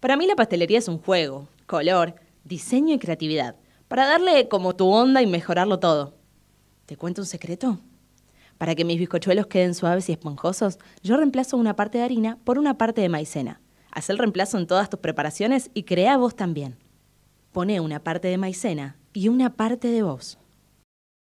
Para mí la pastelería es un juego, color, diseño y creatividad, para darle como tu onda y mejorarlo todo. ¿Te cuento un secreto? Para que mis bizcochuelos queden suaves y esponjosos, yo reemplazo una parte de harina por una parte de maicena. Haz el reemplazo en todas tus preparaciones y crea vos también. Pone una parte de maicena y una parte de vos.